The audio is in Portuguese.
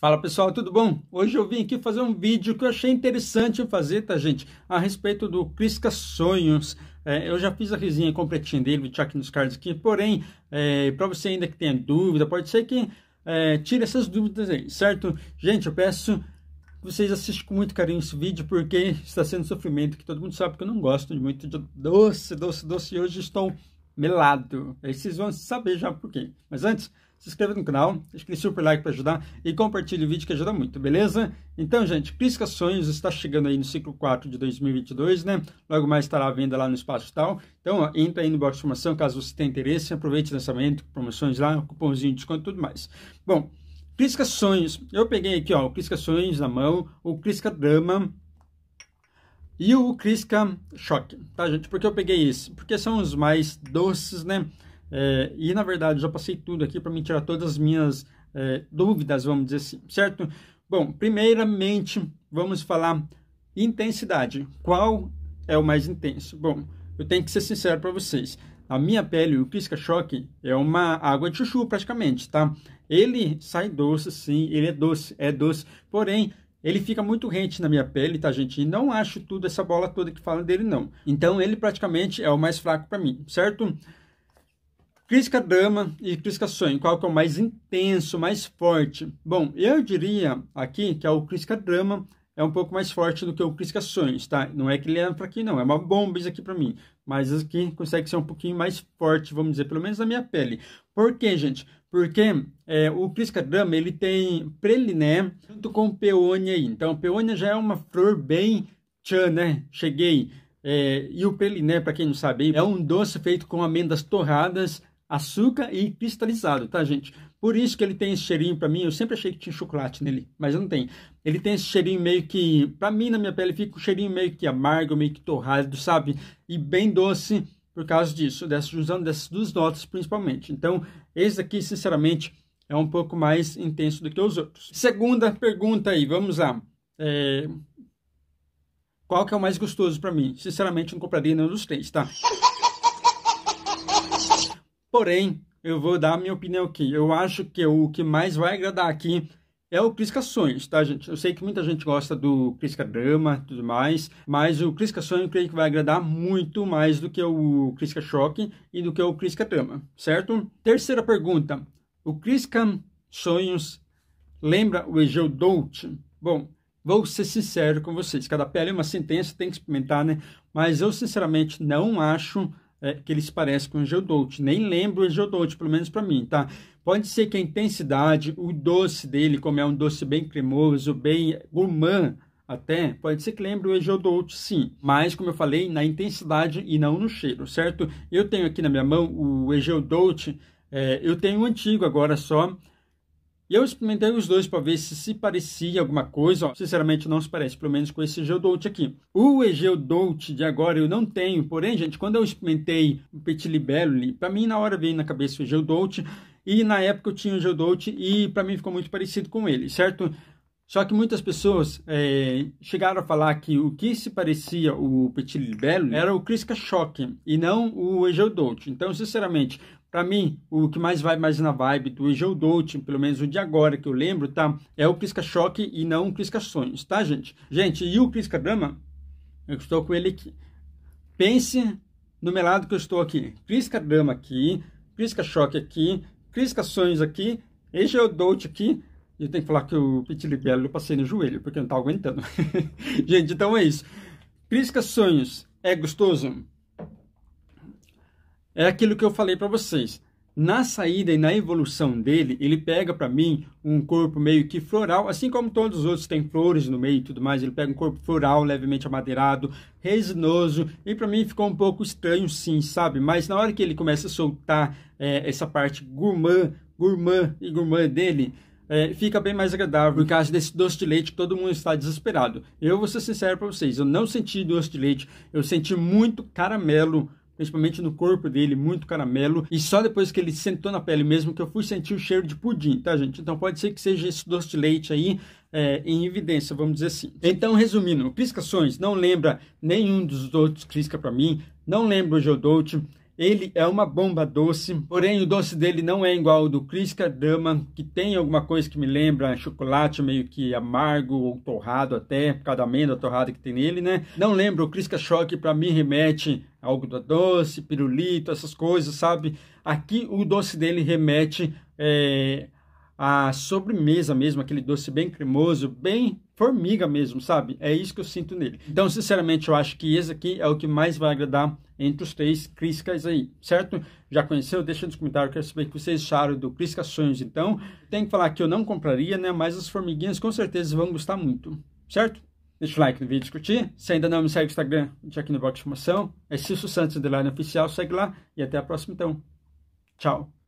Fala pessoal, tudo bom? Hoje eu vim aqui fazer um vídeo que eu achei interessante fazer, tá gente? A respeito do Crisca Sonhos. É, eu já fiz a resenha completinha dele, vou aqui nos cards aqui, porém, é, para você ainda que tenha dúvida, pode ser que é, tire essas dúvidas aí, certo? Gente, eu peço que vocês assistam com muito carinho esse vídeo, porque está sendo sofrimento, que todo mundo sabe que eu não gosto de muito de doce, doce, doce, e hoje estou melado. Aí vocês vão saber já por quê. Mas antes se inscreva no canal, deixa aquele super like para ajudar e compartilhe o vídeo que ajuda muito, beleza? Então, gente, Crisca Sonhos está chegando aí no ciclo 4 de 2022, né? Logo mais estará à venda lá no Espaço Tal. Então, ó, entra aí no box de formação caso você tenha interesse, aproveite o lançamento, promoções lá, cupomzinho de desconto e tudo mais. Bom, Crisca Sonhos, eu peguei aqui, ó, o Crisca Sonhos na mão, o Crisca Drama, e o Crisca Choque, tá, gente? Porque eu peguei esse? Porque são os mais doces, né? É, e na verdade, já passei tudo aqui para me tirar todas as minhas é, dúvidas, vamos dizer assim, certo? Bom, primeiramente vamos falar intensidade. Qual é o mais intenso? Bom, eu tenho que ser sincero para vocês. A minha pele, o pisca-choque, é uma água de chuchu praticamente, tá? Ele sai doce, sim, ele é doce, é doce. Porém, ele fica muito rente na minha pele, tá, gente? E não acho tudo essa bola toda que fala dele, não. Então, ele praticamente é o mais fraco para mim, certo? Crítica drama e crítica sonho, qual que é o mais intenso, mais forte? Bom, eu diria aqui que é o crítica drama é um pouco mais forte do que o crítica sonhos, tá? Não é que ele é para aqui não, é uma bomba isso aqui para mim, mas aqui consegue ser um pouquinho mais forte, vamos dizer, pelo menos na minha pele. Por quê, gente? Porque é, o crítica drama ele tem preliné junto com peônia aí. Então, peônia já é uma flor bem tchan, né? Cheguei. É, e o preliné, para quem não sabe, é um doce feito com amêndoas torradas açúcar e cristalizado, tá, gente? Por isso que ele tem esse cheirinho para mim. Eu sempre achei que tinha chocolate nele, mas não tem. Ele tem esse cheirinho meio que, para mim na minha pele fica um cheirinho meio que amargo, meio que torrado, sabe? E bem doce por causa disso, dessa, usando dessas duas notas principalmente. Então, esse aqui, sinceramente, é um pouco mais intenso do que os outros. Segunda pergunta aí, vamos lá. É... Qual que é o mais gostoso para mim? Sinceramente, não compraria nenhum dos três, tá? Porém, eu vou dar a minha opinião aqui. Eu acho que o que mais vai agradar aqui é o Crisca Sonhos, tá, gente? Eu sei que muita gente gosta do Crisca Drama e tudo mais, mas o Crisca Sonho eu creio que vai agradar muito mais do que o Crisca Choque e do que o Crisca Drama, certo? Terceira pergunta. O Crisca Sonhos lembra o Egeu Dolt? Bom, vou ser sincero com vocês. Cada pele é uma sentença, tem que experimentar, né? Mas eu, sinceramente, não acho é, que eles parecem com o Geodote. Nem lembro o Geodote, pelo menos para mim, tá? Pode ser que a intensidade, o doce dele, como é um doce bem cremoso, bem gourmand até, pode ser que lembre o Egeodote, sim. Mas, como eu falei, na intensidade e não no cheiro, certo? Eu tenho aqui na minha mão o Egeodote, é, eu tenho um antigo agora só, e eu experimentei os dois para ver se se parecia alguma coisa. Sinceramente, não se parece, pelo menos com esse Geodolt aqui. O Geodolt de agora eu não tenho, porém, gente, quando eu experimentei o Petit Libellule, para mim na hora veio na cabeça o Geodolt. E na época eu tinha o Geodolt e para mim ficou muito parecido com ele, certo? Só que muitas pessoas é, chegaram a falar que o que se parecia o Petit Libello era o Crisca Shock e não o Egeodolt. Então, sinceramente, para mim, o que mais vai mais na vibe do Angel Dolce, pelo menos o de agora que eu lembro, tá? É o Crisca Choque e não o Crisca Sonhos, tá, gente? Gente, e o Crisca Drama? Eu estou com ele aqui. Pense no melado que eu estou aqui. Crisca Drama aqui, Crisca Choque aqui, Crisca Sonhos aqui, Angel Dolce aqui. Eu tenho que falar que o Pit eu passei no joelho, porque eu não estava aguentando. gente, então é isso. Crisca Sonhos é gostoso? É aquilo que eu falei para vocês. Na saída e na evolução dele, ele pega para mim um corpo meio que floral, assim como todos os outros têm flores no meio e tudo mais, ele pega um corpo floral, levemente amadeirado, resinoso, e para mim ficou um pouco estranho sim, sabe? Mas na hora que ele começa a soltar é, essa parte gourmand, gourmand e gourmand dele, é, fica bem mais agradável por causa desse doce de leite que todo mundo está desesperado. Eu vou ser sincero para vocês, eu não senti doce de leite, eu senti muito caramelo principalmente no corpo dele, muito caramelo. E só depois que ele sentou na pele mesmo que eu fui sentir o cheiro de pudim, tá, gente? Então pode ser que seja esse doce de leite aí é, em evidência, vamos dizer assim. Então, resumindo, Crisca não lembra nenhum dos outros Crisca para mim, não lembra o Geodote, ele é uma bomba doce, porém o doce dele não é igual ao do Crisca Dama, que tem alguma coisa que me lembra chocolate meio que amargo ou torrado até, por causa da amêndoa torrada que tem nele, né? Não lembro, o Crisca Choque para mim remete a do doce, pirulito, essas coisas, sabe? Aqui o doce dele remete é, à sobremesa mesmo, aquele doce bem cremoso, bem formiga mesmo, sabe? É isso que eu sinto nele. Então, sinceramente, eu acho que esse aqui é o que mais vai agradar entre os três Criscas aí, certo? Já conheceu? Deixa nos comentários, quero saber o que vocês acharam do Crisca Sonhos, então. Tem que falar que eu não compraria, né? Mas as formiguinhas com certeza vão gostar muito, certo? Deixa o like no vídeo, curtir. Se ainda não me segue no Instagram, deixa aqui no box de informação. É Silso Santos, underline oficial, segue lá. E até a próxima, então. Tchau.